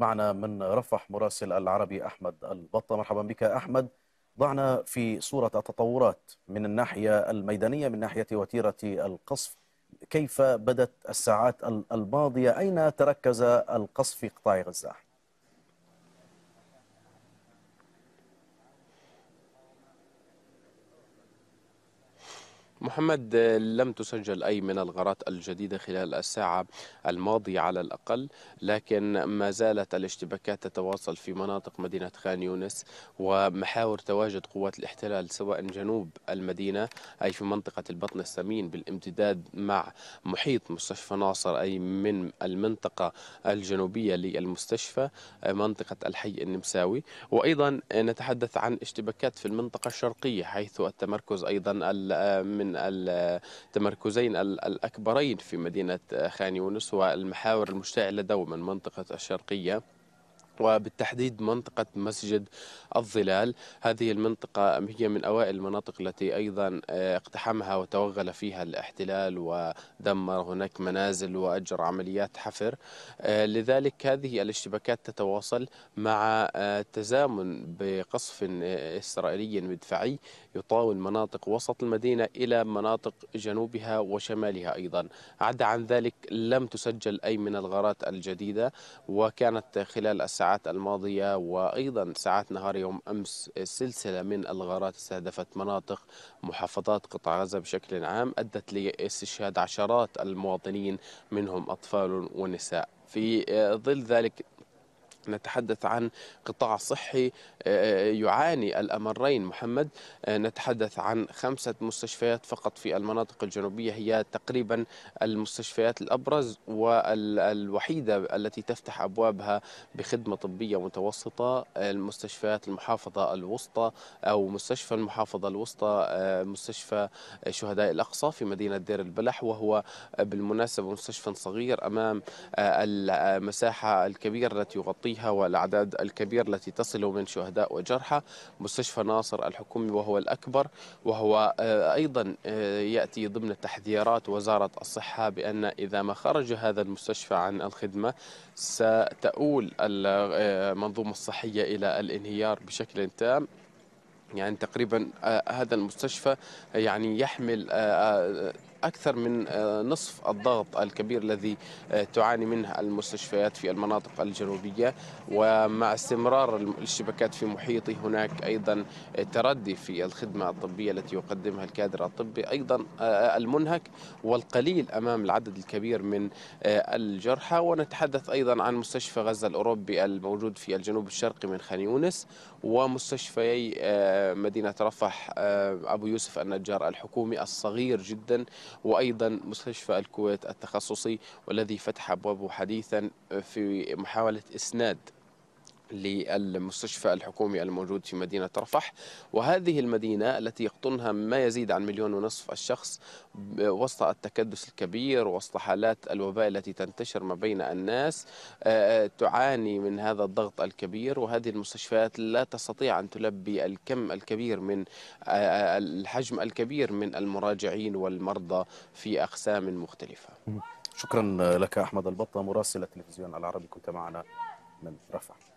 معنا من رفح مراسل العربي أحمد البطة مرحبا بك أحمد ضعنا في صورة التطورات من الناحية الميدانية من ناحية وتيرة القصف كيف بدت الساعات الماضية أين تركز القصف في قطاع غزة؟ محمد لم تسجل أي من الغارات الجديدة خلال الساعة الماضية على الأقل لكن ما زالت الاشتباكات تتواصل في مناطق مدينة خان يونس ومحاور تواجد قوات الاحتلال سواء جنوب المدينة أي في منطقة البطن السمين بالامتداد مع محيط مستشفى ناصر أي من المنطقة الجنوبية للمستشفى منطقة الحي النمساوي وأيضا نتحدث عن اشتباكات في المنطقة الشرقية حيث التمركز أيضا من التمركزين التمركزين الأكبرين في مدينة خان يونس والمحاور المشتعلة دوما منطقة الشرقية وبالتحديد منطقة مسجد الظلال هذه المنطقة هي من أوائل المناطق التي أيضا آه، اقتحمها وتوغل فيها الاحتلال ودمر هناك منازل وأجرى عمليات حفر آه، لذلك هذه الاشتباكات تتواصل مع آه، تزامن بقصف إسرائيلي مدفعي يطاول مناطق وسط المدينة إلى مناطق جنوبها وشمالها أيضا عدا عن ذلك لم تسجل أي من الغارات الجديدة وكانت خلال الساعات الساعات الماضية وأيضا ساعات نهار يوم أمس سلسلة من الغارات استهدفت مناطق محافظات قطاع غزة بشكل عام أدت لاستشهاد عشرات المواطنين منهم أطفال ونساء في ظل ذلك نتحدث عن قطاع صحي آه، آه، يعاني الأمرين محمد آه، نتحدث عن خمسة مستشفيات فقط في المناطق الجنوبية هي تقريبا المستشفيات الأبرز والوحيدة التي تفتح أبوابها بخدمة طبية متوسطة المستشفيات المحافظة الوسطى أو مستشفى المحافظة الوسطى مستشفى شهداء الأقصى في مدينة دير البلح وهو بالمناسبة مستشفى صغير أمام المساحة الكبيرة التي يغطيها وفيها والأعداد الكبير التي تصل من شهداء وجرحى مستشفى ناصر الحكومي وهو الأكبر وهو آه، أيضا آه، يأتي ضمن تحذيرات وزارة الصحة بأن إذا ما خرج هذا المستشفى عن الخدمة ستؤول المنظومة آه، الصحية إلى الانهيار بشكل تام يعني تقريبا هذا المستشفى يعني يحمل أكثر من آه، نصف الضغط الكبير الذي آه، تعاني منه المستشفيات في المناطق الجنوبية ومع استمرار الاشتباكات في محيطه هناك أيضا آه، تردي في الخدمة الطبية التي يقدمها الكادر الطبي أيضا المنهك والقليل أمام العدد الكبير من الجرحى ونتحدث أيضا عن مستشفى غزة الأوروبي الموجود في الجنوب الشرقي من خان يونس ومستشفيي مدينة رفح أبو يوسف النجار الحكومي الصغير جدا وأيضا مستشفى الكويت التخصصي والذي فتح أبوابه حديثا في محاولة إسناد للمستشفى الحكومي الموجود في مدينة رفح وهذه المدينة التي يقطنها ما يزيد عن مليون ونصف الشخص وسط التكدس الكبير وسط حالات الوباء التي تنتشر ما بين الناس آه، آه، تعاني من هذا الضغط الكبير وهذه المستشفيات لا تستطيع أن تلبي الكم الكبير من آه، الحجم الكبير من المراجعين والمرضى في أقسام مختلفة شكرا لك أحمد البطة مراسل التلفزيون العربي كنت معنا من رفح